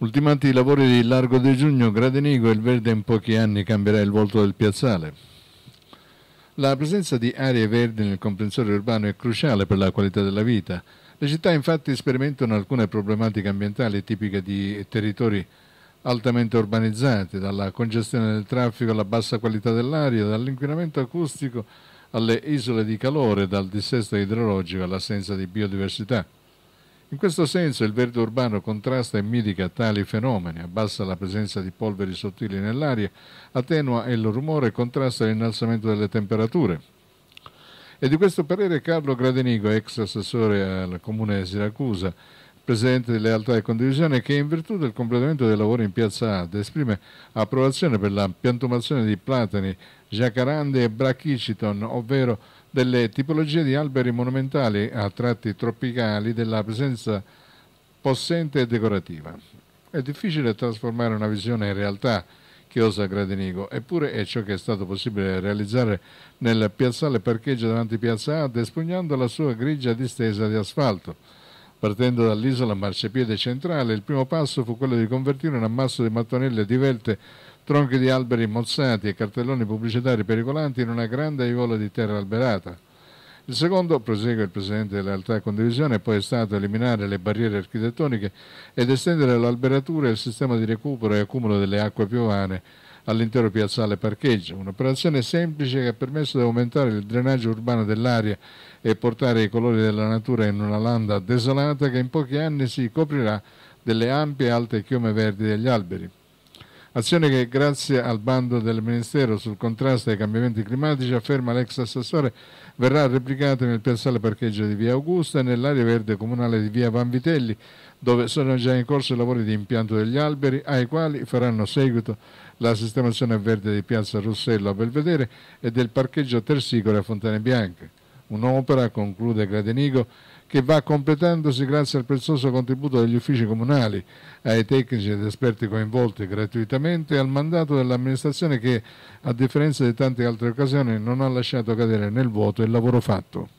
Ultimati i lavori di Largo di Giugno, Gradenigo e il Verde in pochi anni cambierà il volto del piazzale. La presenza di aree verdi nel comprensorio urbano è cruciale per la qualità della vita. Le città infatti sperimentano alcune problematiche ambientali tipiche di territori altamente urbanizzati, dalla congestione del traffico alla bassa qualità dell'aria, dall'inquinamento acustico alle isole di calore, dal dissesto idrologico all'assenza di biodiversità. In questo senso il verde urbano contrasta e mitica tali fenomeni, abbassa la presenza di polveri sottili nell'aria, attenua il rumore e contrasta l'innalzamento delle temperature. E di questo parere Carlo Gradenigo, ex assessore al comune di Siracusa, Presidente delle Lealtà e Condivisione, che in virtù del completamento dei lavori in Piazza Ad esprime approvazione per la piantumazione di platani, giacarandi e brachiciton, ovvero delle tipologie di alberi monumentali a tratti tropicali della presenza possente e decorativa. È difficile trasformare una visione in realtà, che osa Gradenigo, eppure è ciò che è stato possibile realizzare nel piazzale parcheggio davanti Piazza A, espugnando la sua grigia distesa di asfalto Partendo dall'isola marciapiede centrale, il primo passo fu quello di convertire un ammasso di mattonelle divelte, tronchi di alberi mozzati e cartelloni pubblicitari pericolanti in una grande aiuola di terra alberata. Il secondo, prosegue il Presidente della Realtà Condivisione, è poi stato eliminare le barriere architettoniche ed estendere e il sistema di recupero e accumulo delle acque piovane all'intero piazzale parcheggio. Un'operazione semplice che ha permesso di aumentare il drenaggio urbano dell'aria e portare i colori della natura in una landa desolata che in pochi anni si coprirà delle ampie e alte chiome verdi degli alberi. Azione che grazie al bando del Ministero sul contrasto ai cambiamenti climatici, afferma l'ex assessore, verrà replicata nel piazzale parcheggio di Via Augusta e nell'area verde comunale di Via Vanvitelli, dove sono già in corso i lavori di impianto degli alberi, ai quali faranno seguito la sistemazione verde di Piazza Rossello a Belvedere e del parcheggio Tersicore a Fontane Bianche. Un'opera, conclude Gradenigo, che va completandosi grazie al prezioso contributo degli uffici comunali, ai tecnici ed esperti coinvolti gratuitamente e al mandato dell'amministrazione che, a differenza di tante altre occasioni, non ha lasciato cadere nel vuoto il lavoro fatto.